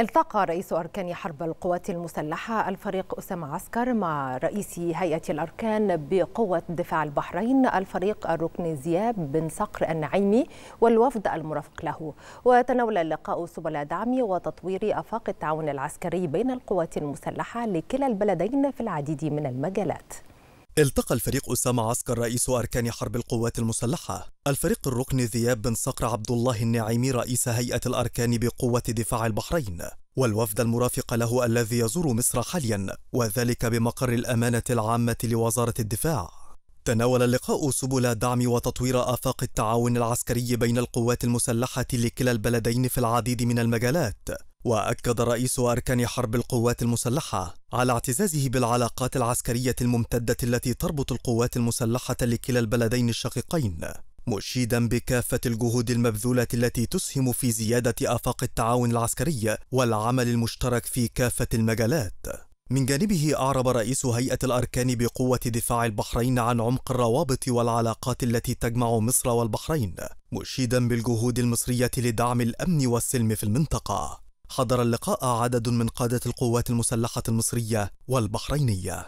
التقى رئيس أركان حرب القوات المسلحة الفريق أسامة عسكر مع رئيس هيئة الأركان بقوة دفاع البحرين الفريق الركن زياب بن صقر النعيمي والوفد المرافق له وتناول اللقاء سبل دعم وتطوير آفاق التعاون العسكري بين القوات المسلحة لكلا البلدين في العديد من المجالات التقى الفريق أسامة عسكر رئيس أركان حرب القوات المسلحة الفريق الركن ذياب بن صقر عبد الله النعيمي رئيس هيئة الأركان بقوة دفاع البحرين والوفد المرافق له الذي يزور مصر حاليا وذلك بمقر الأمانة العامة لوزارة الدفاع تناول اللقاء سبل دعم وتطوير آفاق التعاون العسكري بين القوات المسلحة لكلا البلدين في العديد من المجالات وأكد رئيس أركان حرب القوات المسلحة على اعتزازه بالعلاقات العسكرية الممتدة التي تربط القوات المسلحة لكلا البلدين الشقيقين مشيدا بكافة الجهود المبذولة التي تسهم في زيادة آفاق التعاون العسكري والعمل المشترك في كافة المجالات من جانبه أعرب رئيس هيئة الأركان بقوة دفاع البحرين عن عمق الروابط والعلاقات التي تجمع مصر والبحرين مشيدا بالجهود المصرية لدعم الأمن والسلم في المنطقة حضر اللقاء عدد من قادة القوات المسلحة المصرية والبحرينية